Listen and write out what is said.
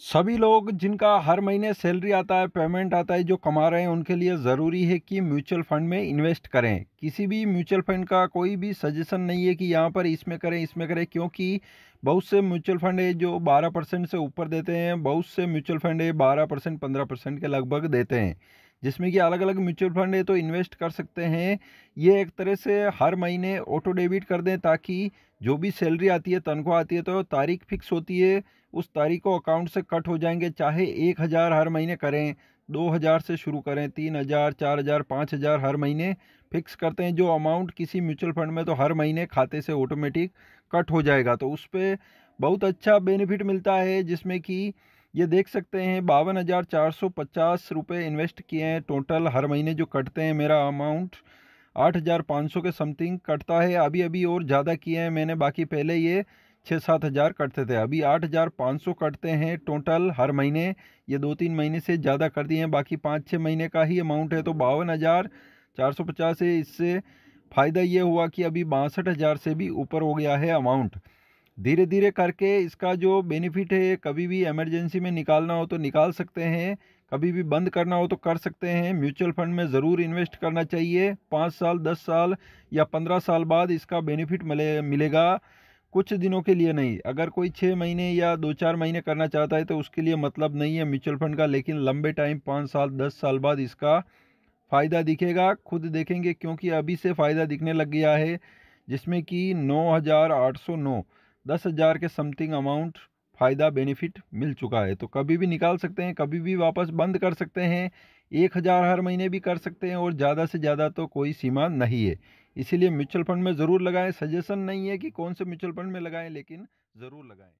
सभी लोग जिनका हर महीने सैलरी आता है पेमेंट आता है जो कमा रहे हैं उनके लिए ज़रूरी है कि म्यूचुअल फंड में इन्वेस्ट करें किसी भी म्यूचुअल फंड का कोई भी सजेशन नहीं है कि यहाँ पर इसमें करें इसमें करें क्योंकि बहुत से म्यूचुअल फंड है जो 12 परसेंट से ऊपर देते हैं बहुत से म्यूचुअल फंड है बारह परसेंट पंद्रह परसेंट के लगभग देते हैं जिसमें कि अलग अलग म्यूचुअल फंड है तो इन्वेस्ट कर सकते हैं ये एक तरह से हर महीने ऑटो डेबिट कर दें ताकि जो भी सैलरी आती है तनख्वाह आती है तो तारीख फिक्स होती है उस तारीख को अकाउंट से कट हो जाएंगे चाहे एक हज़ार हर महीने करें दो हज़ार से शुरू करें तीन हज़ार चार हज़ार पाँच हज़ार हर महीने फिक्स करते हैं जो अमाउंट किसी म्यूचुअल फंड में तो हर महीने खाते से ऑटोमेटिक कट हो जाएगा तो उस पर बहुत अच्छा बेनिफिट मिलता है जिसमें कि ये देख सकते हैं बावन हज़ार चार सौ पचास रुपये इन्वेस्ट किए हैं टोटल हर महीने जो कटते हैं मेरा अमाउंट आठ हज़ार पाँच सौ के समथिंग कटता है अभी अभी और ज़्यादा किए हैं मैंने बाकी पहले ये छः सात हज़ार कटते थे अभी आठ हज़ार पाँच सौ कटते हैं टोटल हर महीने ये दो तीन महीने से ज़्यादा कर दिए हैं बाकी पाँच छः महीने का ही अमाउंट है तो बावन हज़ार चार सौ पचास है इससे फ़ायदा ये हुआ कि अभी बासठ हज़ार से भी ऊपर हो गया है अमाउंट धीरे धीरे करके इसका जो बेनिफिट है कभी भी एमरजेंसी में निकालना हो तो निकाल सकते हैं कभी भी बंद करना हो तो कर सकते हैं म्यूचुअल फंड में ज़रूर इन्वेस्ट करना चाहिए पाँच साल दस साल या पंद्रह साल बाद इसका बेनिफिट मिले मिलेगा कुछ दिनों के लिए नहीं अगर कोई छः महीने या दो चार महीने करना चाहता है तो उसके लिए मतलब नहीं है म्यूचुअल फंड का लेकिन लंबे टाइम पाँच साल दस साल बाद इसका फ़ायदा दिखेगा खुद देखेंगे क्योंकि अभी से फ़ायदा दिखने लग गया है जिसमें कि नौ हज़ार आठ सौ नौ दस हज़ार के समथिंग अमाउंट फ़ायदा बेनिफिट मिल चुका है तो कभी भी निकाल सकते हैं कभी भी वापस बंद कर सकते हैं एक हज़ार हर महीने भी कर सकते हैं और ज़्यादा से ज़्यादा तो कोई सीमा नहीं है इसीलिए म्यूचुअल फंड में ज़रूर लगाएं सजेशन नहीं है कि कौन से म्यूचुअल फंड में लगाएं लेकिन ज़रूर लगाएं